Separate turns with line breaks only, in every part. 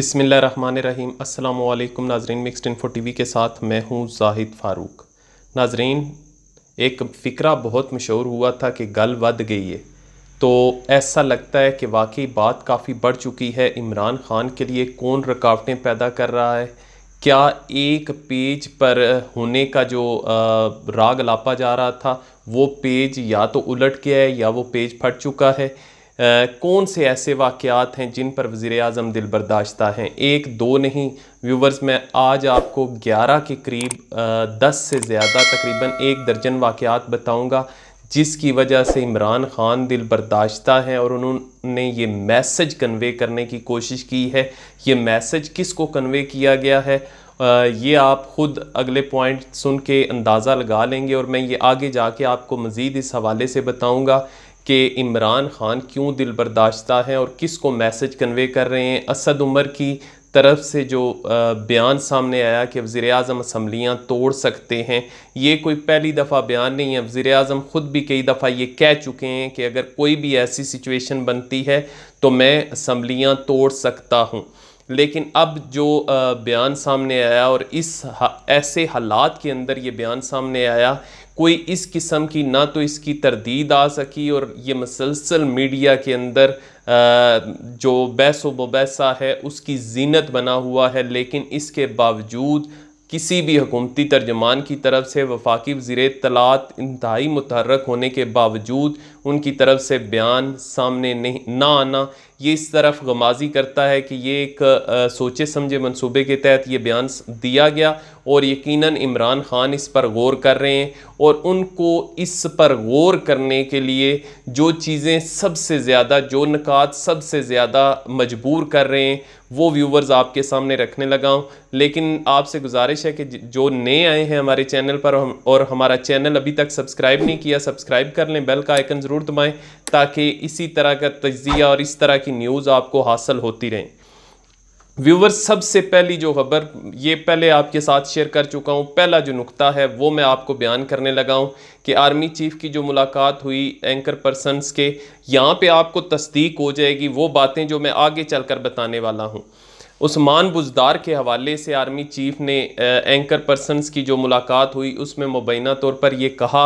बिसमिल्ल रहीम अल्लाम नाजरीन mixed info we के साथ मैं हूँ जाहिद फ़ारूक नाजरीन एक फ़िक्रा बहुत मशहूर हुआ था कि गल बद गई है तो ऐसा लगता है कि वाकई बात काफ़ी बढ़ चुकी है इमरान ख़ान के लिए कौन रुकावटें पैदा कर रहा है क्या एक पेज पर होने का जो राग लापा जा रहा था वो पेज या तो उलट गया है या वो पेज फट चुका है कौन से ऐसे वाक़ात हैं जिन पर वज़ी अजम दिल बर्दाश्त हैं एक दो नहीं व्यूवर्स मैं आज आपको ग्यारह के करीब दस से ज़्यादा तकरीबन एक दर्जन वाक़ात बताऊँगा जिसकी वजह से इमरान खान दिल बर्दाश्त हैं और उन्होंने ये मैसेज कन्वे करने की कोशिश की है ये मैसेज किस को कन्वे किया गया है ये आप ख़ुद अगले पॉइंट सुन के अंदाज़ा लगा लेंगे और मैं ये आगे जाके आपको मज़ीद इस हवाले से बताऊँगा कि इमरान खान क्यों दिल बर्दाश्ता हैं और किस को मैसेज कन्वे कर रहे हैं असद उमर की तरफ से जो बयान सामने आया कि वज़ी अजम असम्बलियाँ तोड़ सकते हैं ये कोई पहली दफ़ा बयान नहीं है वज़ी अजम ख़ुद भी कई दफ़ा ये कह चुके हैं कि अगर कोई भी ऐसी सिचुएशन बनती है तो मैं असम्बलियाँ तोड़ सकता हूँ लेकिन अब जो बयान सामने आया और इस ऐसे हालात के अंदर ये बयान सामने आया कोई इस किस्म की ना तो इसकी तरदीद आ सकी और ये मसलसल मीडिया के अंदर जो बहस वबैसा है उसकी जीनत बना हुआ है लेकिन इसके बावजूद किसी भी हुकूमती तर्जमान की तरफ से वफाकी वजीर तलात इंतहाई मुतहरक होने के बावजूद उनकी तरफ से बयान सामने नहीं ना आना ये इस तरफ गमाजी करता है कि ये एक आ, सोचे समझे मंसूबे के तहत ये बयान दिया गया और यकीनन इमरान ख़ान इस पर गौर कर रहे हैं और उनको इस पर गौर करने के लिए जो चीज़ें सबसे ज़्यादा जो नकात सबसे ज़्यादा मजबूर कर रहे हैं वो व्यूवर्स आपके सामने रखने लगा हूँ लेकिन आपसे गुजारिश है कि जो नए आए हैं हमारे चैनल पर और हमारा चैनल अभी तक सब्सक्राइब नहीं किया सब्सक्राइब कर लें बेल का आइकन ज़रूर दबाएँ ताकि इसी तरह का तजिया और इस तरह की न्यूज़ आपको हासिल होती रहें व्यूवर सबसे पहली जो खबर ये पहले आपके साथ शेयर कर चुका हूँ पहला जो नुकता है वो मैं आपको बयान करने लगा हूँ कि आर्मी चीफ़ की जो मुलाकात हुई एंकर पर्सनस के यहाँ पे आपको तस्दीक हो जाएगी वो बातें जो मैं आगे चलकर बताने वाला हूँ उस्मान बुजदार के हवाले से आर्मी चीफ़ ने एंकर पर्सनस की जो मुलाकात हुई उसमें मुबैना तौर पर यह कहा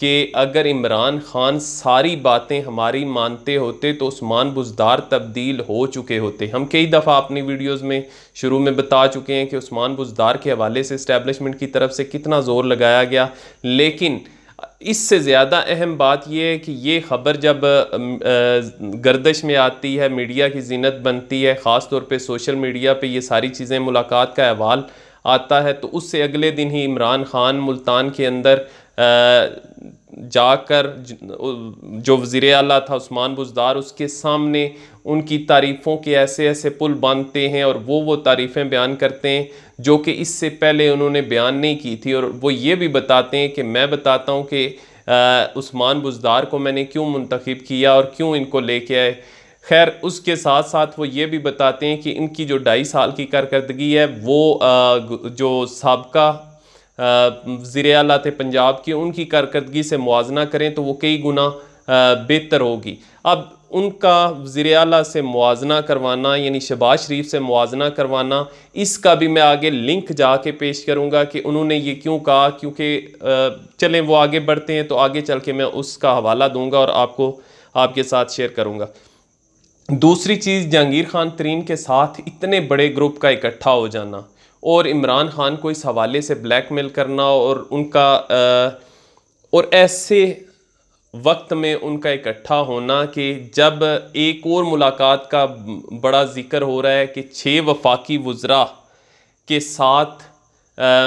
कि अगर इमरान ख़ान सारी बातें हमारी मानते होते तो उस्मान बुजदार तब्दील हो चुके होते हम कई दफ़ा अपनी वीडियोस में शुरू में बता चुके हैं कि उस्मान बुजदार के हवाले से इस्टेबलिशमेंट की तरफ से कितना ज़ोर लगाया गया लेकिन इससे ज़्यादा अहम बात यह है कि ये ख़बर जब गर्दश में आती है मीडिया की जीनत बनती है ख़ास तौर पर सोशल मीडिया पर ये सारी चीज़ें मुलाकात का अहवाल आता है तो उससे अगले दिन ही इमरान ख़ान मुल्तान के अंदर जाकर जो वज़ी अला था उस्मान बुजदार उसके सामने उनकी तारीफ़ों के ऐसे ऐसे पुल बांधते हैं और वो वो तारीफ़ें बयान करते हैं जो कि इससे पहले उन्होंने बयान नहीं की थी और वो ये भी बताते हैं कि मैं बताता हूँ कि उस्मान बुजदार को मैंने क्यों मंतखब किया और क्यों इनको लेके आए खैर उसके साथ साथ वो ये भी बताते हैं कि इनकी जो ढाई साल की कारकर्दगी है वो जो सबका ज़र अला थे पंजाब के उनकी कारकर्दगी से मुजना करें तो वो कई गुना बेहतर होगी अब उनका वज़र अला से मुजना करवाना यानी शबाज शरीफ से मुजना करवाना इसका भी मैं आगे लिंक जा के पेश करूँगा कि उन्होंने ये क्यों कहा क्योंकि चलें वो आगे बढ़ते हैं तो आगे चल के मैं उसका हवाला दूँगा और आपको आपके साथ शेयर करूँगा दूसरी चीज़ जहांगीर खान तरीन के साथ इतने बड़े ग्रुप का इकट्ठा हो जाना और इमरान खान को इस हवाले से ब्लैक मेल करना और उनका और ऐसे वक्त में उनका इकट्ठा होना कि जब एक और मुलाकात का बड़ा जिक्र हो रहा है कि छः वफाकी वज़रा के साथ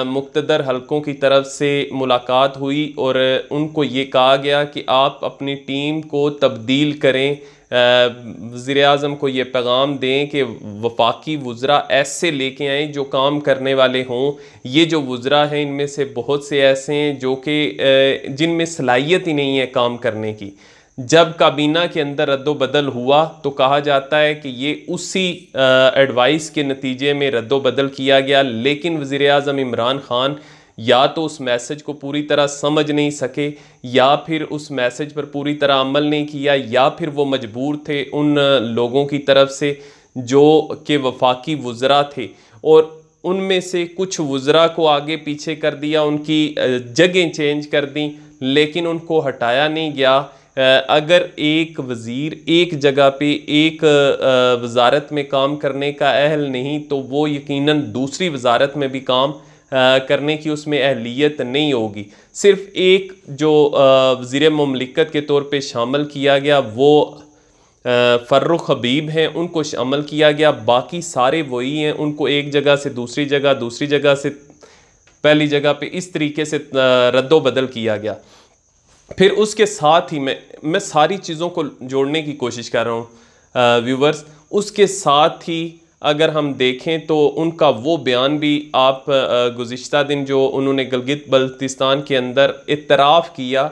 मुख्तर हलकों की तरफ से मुलाकात हुई और उनको ये कहा गया कि आप अपनी टीम को तब्दील करें वज़ी अजम को ये पैगाम दें कि वफाकी वज़रा ऐसे लेके आएँ जो काम करने वाले हों ये जो वज़रा हैं इनमें से बहुत से ऐसे हैं जो कि जिनमें सलाहियत ही नहीं है काम करने की जब काबीना के अंदर रद्दबदल हुआ तो कहा जाता है कि ये उसी एडवाइस के नतीजे में रद्दबदल किया गया लेकिन वज़ी अजम इमरान ख़ान या तो उस मैसेज को पूरी तरह समझ नहीं सके या फिर उस मैसेज पर पूरी तरह अमल नहीं किया या फिर वो मजबूर थे उन लोगों की तरफ से जो के वफाकी वज़रा थे और उनमें से कुछ वज़रा को आगे पीछे कर दिया उनकी जगह चेंज कर दी लेकिन उनको हटाया नहीं गया अगर एक वज़ीर एक जगह पे एक वजारत में काम करने का अहल नहीं तो वो यकीनन दूसरी वजारत में भी काम करने की उसमें अहलियत नहीं होगी सिर्फ एक जो वजीर ममलिकत के तौर पर शामिल किया गया वो फ़र्रुख हबीब हैं उनको शामिल किया गया बाकी सारे वही हैं उनको एक जगह से दूसरी जगह दूसरी जगह से पहली जगह पे इस तरीके से रद्दो बदल किया गया फिर उसके साथ ही मैं मैं सारी चीज़ों को जोड़ने की कोशिश कर रहा हूँ व्यूवर्स उसके साथ ही अगर हम देखें तो उनका वो बयान भी आप गुज्त दिन जो उन्होंने गलगित बल्तिस्तान के अंदर इतराफ़ किया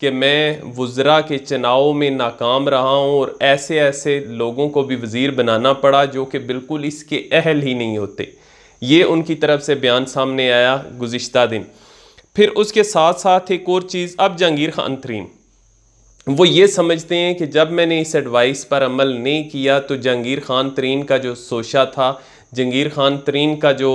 कि मैं वज़रा के चुनाव में नाकाम रहा हूँ और ऐसे ऐसे लोगों को भी वज़ीर बनाना पड़ा जो कि बिल्कुल इसके अहल ही नहीं होते ये उनकी तरफ से बयान सामने आया गुज्त दिन फिर उसके साथ साथ एक और चीज़ अब जहांगीर खान तरीन वो ये समझते हैं कि जब मैंने इस एडवाइस पर अमल नहीं किया तो जहांगीर खान तरीन का जो सोशा था जंगीर खान तरीन का जो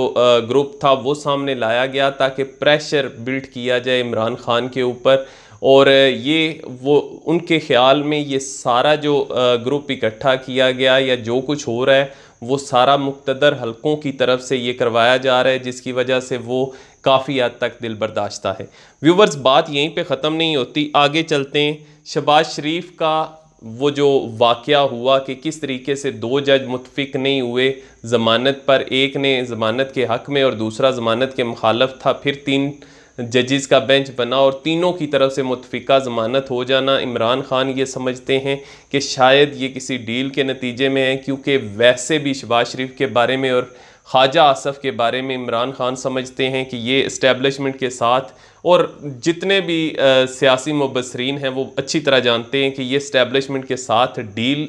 ग्रुप था वो सामने लाया गया ताकि प्रेशर बिल्ड किया जाए इमरान खान के ऊपर और ये वो उनके ख्याल में ये सारा जो ग्रुप इकट्ठा किया गया या जो कुछ हो रहा है वो सारा मुक्तदर हलकों की तरफ से ये करवाया जा रहा है जिसकी वजह से वो काफ़ी हद तक दिल बर्दाश्ता है व्यूवर्स बात यहीं पे ख़त्म नहीं होती आगे चलते हैं शबाज शरीफ का वो जो वाक़ हुआ कि किस तरीके से दो जज मुतफिक नहीं हुए ज़मानत पर एक ने ज़मानत के हक़ में और दूसरा ज़मानत के मुखालफ था फिर तीन जजेस का बेंच बना और तीनों की तरफ से मुतफिका ज़मानत हो जाना इमरान खान ये समझते हैं कि शायद ये किसी डील के नतीजे में है क्योंकि वैसे भी शबाज शरीफ के बारे में और ख्वाजा आसफ़ के बारे में इमरान खान समझते हैं कि ये इस्टेबलिशमेंट के साथ और जितने भी सियासी मुबसरीन हैं वो अच्छी तरह जानते हैं कि ये इस्टेबलिशमेंट के साथ डील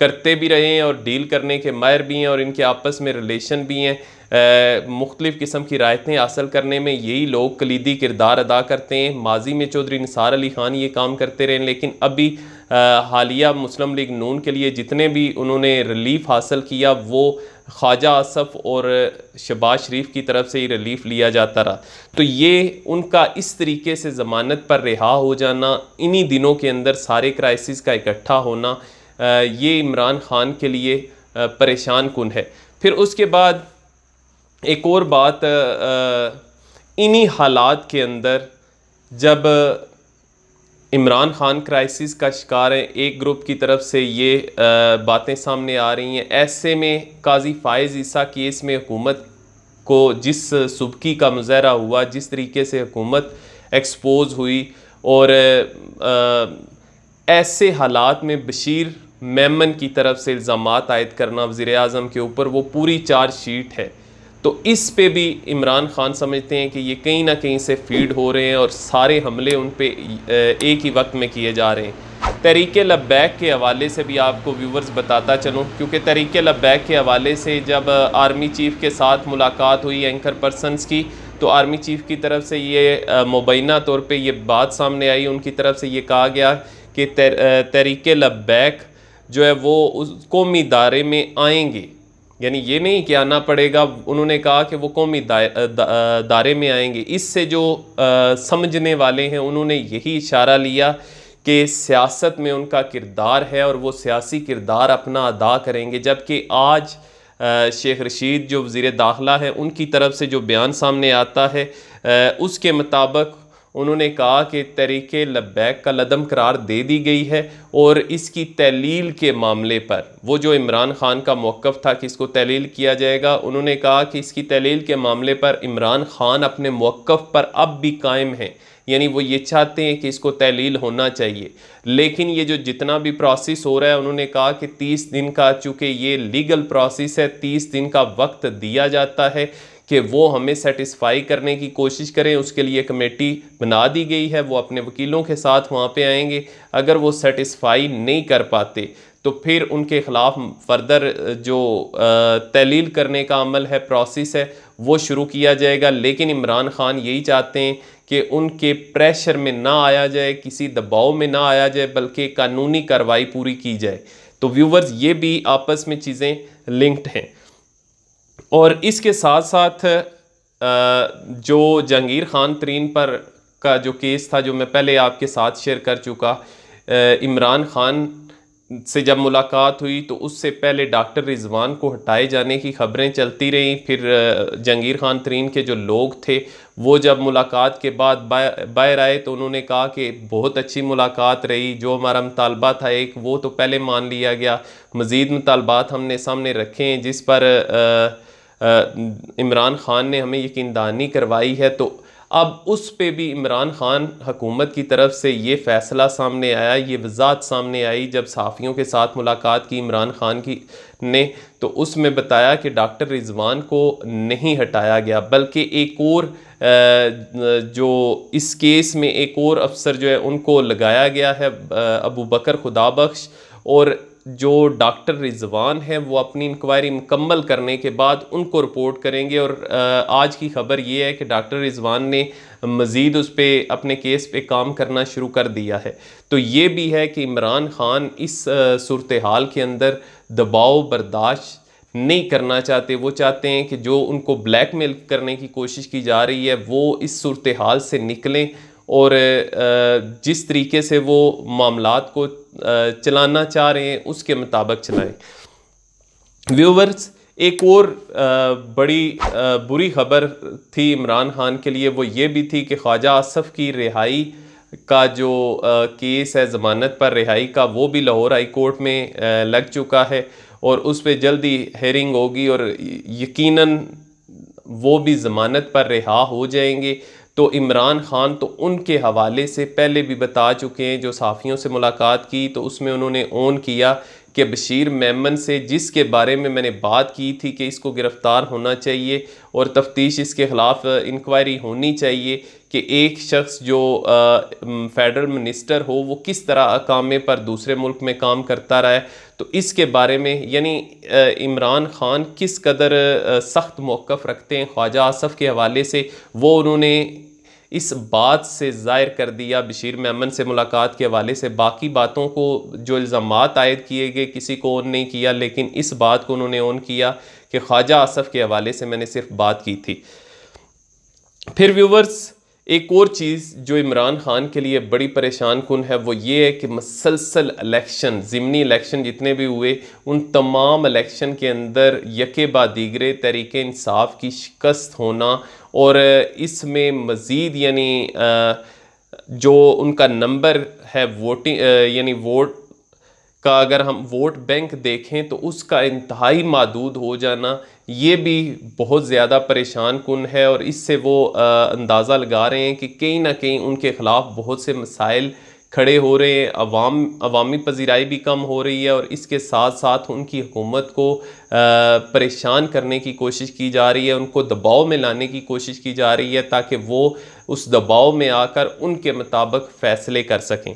करते भी रहे हैं और डील करने के मायर भी हैं और इनके आपस में रिलेशन भी हैं मुख्तलिफ़ किस्म की रायतें हासिल करने में यही लोग कलीदी किरदार अदा करते हैं माजी में चौधरी निसार अली ख़ान ये काम करते रहे लेकिन अभी हालिया मुस्लिम लीग नून के लिए जितने भी उन्होंने रिलीफ हासिल किया वो ख्वाजा आसफ़ और शबाज शरीफ की तरफ से ही रिलीफ लिया जाता रहा तो ये उनका इस तरीके से ज़मानत पर रिहा हो जाना इन्हीं दिनों के अंदर सारे क्राइसिस का इकट्ठा होना ये इमरान ख़ान के लिए परेशान कन है फिर उसके बाद एक और बात इन्हीं हालात के अंदर जब इमरान खान क्राइसिस का शिकार है एक ग्रुप की तरफ से ये बातें सामने आ रही हैं ऐसे में काजी फ़ायज़ ईसा केस में हुकूमत को जिस सुबकी का मुजहरा हुआ जिस तरीके से हुकूमत एक्सपोज हुई और आ, ऐसे हालात में बशीर मेमन की तरफ से इल्ज़ाम आयद करना वज़ी अजम के ऊपर वो पूरी चार्ज शीट है तो इस पे भी इमरान खान समझते हैं कि ये कहीं ना कहीं से फीड हो रहे हैं और सारे हमले उन पर एक ही वक्त में किए जा रहे हैं तहरीक लब्बैक के हवाले से भी आपको व्यूवर्स बताता चलूँ क्योंकि तहरीक लब्बैक के हवाले से जब आर्मी चीफ़ के साथ मुलाकात हुई एंकर पर्सनस की तो आर्मी चीफ़ की तरफ से ये मुबैना तौर पर ये बात सामने आई उनकी तरफ से ये कहा गया कि तहरीक लब्बैक जो है वो उस कौमी दायरे में आएंगे यानी ये नहीं कि आना पड़ेगा उन्होंने कहा कि वो कौमी दायरे में आएंगे इससे जो आ, समझने वाले हैं उन्होंने यही इशारा लिया कि सियासत में उनका किरदार है और वो सियासी किरदार अपना अदा करेंगे जबकि आज शेख रशीद जो वज़ी दाखिला है उनकी तरफ से जो बयान सामने आता है उसके मुताबिक उन्होंने कहा कि तरीक़ लब्बैक का लदम करार दे दी गई है और इसकी तहलील के मामले पर वो जो इमरान खान का मौक़ था कि इसको तहलील किया जाएगा उन्होंने कहा कि इसकी तहलील के मामले पर इमरान खान अपने मौक़ पर अब भी कायम हैं यानी वो ये चाहते हैं कि इसको तहलील होना चाहिए लेकिन ये जो जितना भी प्रोसेस हो रहा है उन्होंने कहा कि 30 दिन का चूँकि ये लीगल प्रोसेस है 30 दिन का वक्त दिया जाता है कि वो हमें सेटिस्फाई करने की कोशिश करें उसके लिए कमेटी बना दी गई है वो अपने वकीलों के साथ वहाँ पे आएंगे अगर वो सेटिस्फाई नहीं कर पाते तो फिर उनके ख़िलाफ़ फर्दर जो तहलील करने का अमल है प्रोसेस है वो शुरू किया जाएगा लेकिन इमरान ख़ान यही चाहते हैं कि उनके प्रेशर में ना आया जाए किसी दबाव में ना आया जाए बल्कि कानूनी कार्रवाई पूरी की जाए तो व्यूवर्स ये भी आपस में चीज़ें लिंक्ड हैं और इसके साथ साथ जो जहांगीर ख़ान तरीन पर का जो केस था जो मैं पहले आपके साथ शेयर कर चुका इमरान ख़ान से जब मुलाकात हुई तो उससे पहले डॉक्टर रिजवान को हटाए जाने की खबरें चलती रहीं फिर जंगीर खान तरीन के जो लोग थे वो जब मुलाकात के बाद बाहर आए तो उन्होंने कहा कि बहुत अच्छी मुलाकात रही जो हमारा मुतालबा था एक वो तो पहले मान लिया गया मज़ीद मुतालबात हमने सामने रखे हैं जिस पर आ, इमरान ख़ान ने हमें यकीन दानी करवाई है तो अब उस पर भी इमरान ख़ान हकूमत की तरफ से ये फ़ैसला सामने आया ये वजात सामने आई जब साफ़ियों के साथ मुलाकात की इमरान ख़ान की ने तो उसमें बताया कि डॉक्टर रिजवान को नहीं हटाया गया बल्कि एक और जो इस केस में एक और अफसर जो है उनको लगाया गया है अबू बकर खुदाबख्श और जो डॉक्टर रिजवान है वो अपनी इंक्वायरी मुकम्मल करने के बाद उनको रिपोर्ट करेंगे और आज की खबर ये है कि डॉक्टर रिजवान ने मज़ीद उस पर अपने केस पे काम करना शुरू कर दिया है तो ये भी है कि इमरान ख़ान इस सूरत हाल के अंदर दबाव बर्दाश्त नहीं करना चाहते वो चाहते हैं कि जो उनको ब्लैक मेल करने की कोशिश की जा रही है वो इस सूरत हाल से निकलें और जिस तरीके से वो मामला को चलाना चाह रहे हैं उसके मुताबिक चलाएं व्यूवर्स एक और बड़ी बुरी खबर थी इमरान खान के लिए वो ये भी थी कि ख्वाजा आसफ़ की रिहाई का जो केस है ज़मानत पर रिहाई का वो भी लाहौर हाई कोर्ट में लग चुका है और उस पर जल्दी हेरिंग होगी और यकीनन वो भी ज़मानत पर रिहा हो जाएंगे तो इमरान ख़ान तो उनके हवाले से पहले भी बता चुके हैं जो साफ़ियों से मुलाकात की तो उसमें उन्होंने ओन किया कि बशीर मेमन से जिसके बारे में मैंने बात की थी कि इसको गिरफ़्तार होना चाहिए और तफ्तीश इसके ख़िलाफ़ इंक्वायरी होनी चाहिए कि एक शख्स जो फेडरल मिनिस्टर हो वो किस तरह कामे पर दूसरे मुल्क में काम करता रहा है तो इसके बारे में यानी इमरान ख़ान किस कदर सख्त मौक़ रखते हैं ख्वाजा आसफ़ के हवाले से वो उन्होंने इस बात से ज़ाहिर कर दिया बशीर मेमन से मुलाकात के हवाले से बाकी बातों को जो इल्ज़ाम आयद किए गए किसी को ऑन नहीं किया लेकिन इस बात को उन्होंने ऑन किया कि ख्वाजा आसफ़ के हवाले से मैंने सिर्फ बात की थी फिर व्यूवर्स एक और चीज़ जो इमरान खान के लिए बड़ी परेशान कन है वो ये है कि मसलसल इलेक्शन ज़िमनी इलेक्शन जितने भी हुए उन तमाम इलेक्शन के अंदर यके बाद दीगरे इंसाफ की शिकस्त होना और इसमें मज़ीद यानी जो उनका नंबर है वोटिंग यानी वोट का अगर हम वोट बैंक देखें तो उसका इंतहाई महदूद हो जाना ये भी बहुत ज़्यादा परेशान कन है और इससे वो अंदाज़ा लगा रहे हैं कि कहीं ना कहीं उनके ख़िलाफ़ बहुत से मसाइल खड़े हो रहे हैं अवाम अवामी पजीराई भी कम हो रही है और इसके साथ साथ उनकी हुकूमत को परेशान करने की कोशिश की जा रही है उनको दबाव में लाने की कोशिश की जा रही है ताकि वो उस दबाव में आकर उनके मुताबिक फ़ैसले कर सकें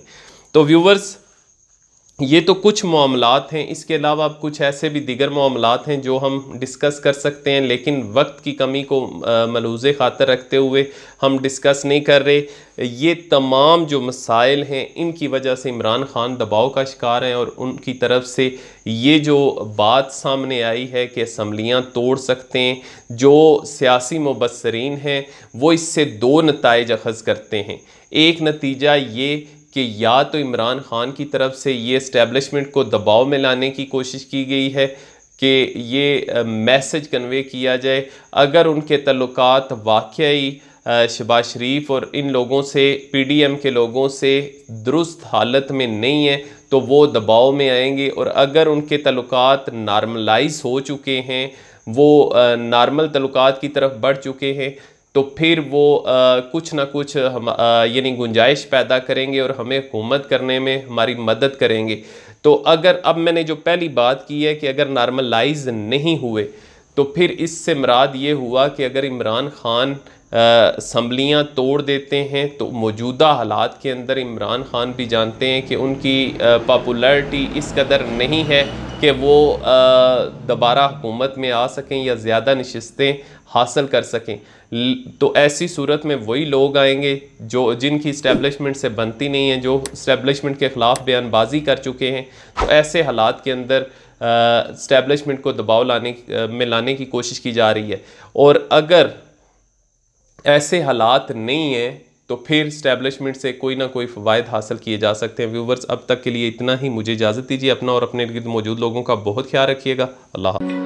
तो व्यूवर्स ये तो कुछ मामलात हैं इसके अलावा कुछ ऐसे भी दिगर मामलात हैं जो हम डिस्कस कर सकते हैं लेकिन वक्त की कमी को मलूज़ ख़ातर रखते हुए हम डिस्कस नहीं कर रहे ये तमाम जो मसाइल हैं इनकी वजह से इमरान ख़ान दबाव का शिकार हैं और उनकी तरफ से ये जो बात सामने आई है कि असम्बलियाँ तोड़ सकते हैं जो सियासी मुबसरीन हैं वो इससे दो नतज अखज़ करते हैं एक नतीजा ये कि या तो इमरान ख़ान की तरफ से ये इस्टेब्लिशमेंट को दबाव में लाने की कोशिश की गई है कि ये मैसेज कन्वे किया जाए अगर उनके तल्लक वाकई शबाज शरीफ और इन लोगों से पी डी एम के लोगों से दुरुस्त हालत में नहीं है तो वो दबाव में आएंगे और अगर उनके तल्लक नार्मलाइज हो चुके हैं वो नॉर्मल तल्लक की तरफ बढ़ चुके हैं तो फिर वो आ, कुछ ना कुछ हम यानी गुंजाइश पैदा करेंगे और हमें हुकूमत करने में हमारी मदद करेंगे तो अगर अब मैंने जो पहली बात की है कि अगर नॉर्मलाइज नहीं हुए तो फिर इससे मराद ये हुआ कि अगर इमरान ख़ान असम्बलियाँ तोड़ देते हैं तो मौजूदा हालात के अंदर इमरान ख़ान भी जानते हैं कि उनकी पॉपुलरिटी इस कदर नहीं है कि वो दोबारा हुकूमत में आ सकें या ज़्यादा नशस्तें हासिल कर सकें तो ऐसी सूरत में वही लोग आएंगे जो जिनकी इस्टेब्लिशमेंट से बनती नहीं है जो इस्टेब्लिशमेंट के ख़िलाफ़ बयानबाजी कर चुके हैं तो ऐसे हालात के अंदर इस्टेब्लिशमेंट को दबाव लाने में लाने की कोशिश की जा रही है और अगर ऐसे हालात नहीं हैं तो फिर स्टैब्लिशमेंट से कोई ना कोई फ़वाद हासिल किए जा सकते हैं व्यूवर्स अब तक के लिए इतना ही मुझे इजाज़त दीजिए अपना और अपने मौजूद लोगों का बहुत ख्याल रखिएगा अल्लाह